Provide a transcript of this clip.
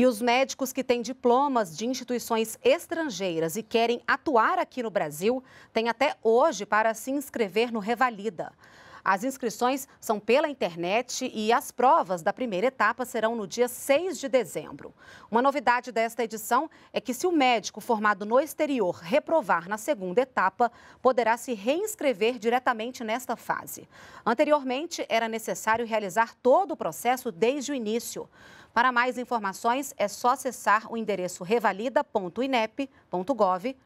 E os médicos que têm diplomas de instituições estrangeiras e querem atuar aqui no Brasil têm até hoje para se inscrever no Revalida. As inscrições são pela internet e as provas da primeira etapa serão no dia 6 de dezembro. Uma novidade desta edição é que se o médico formado no exterior reprovar na segunda etapa, poderá se reinscrever diretamente nesta fase. Anteriormente, era necessário realizar todo o processo desde o início. Para mais informações, é só acessar o endereço revalida.inep.gov.br.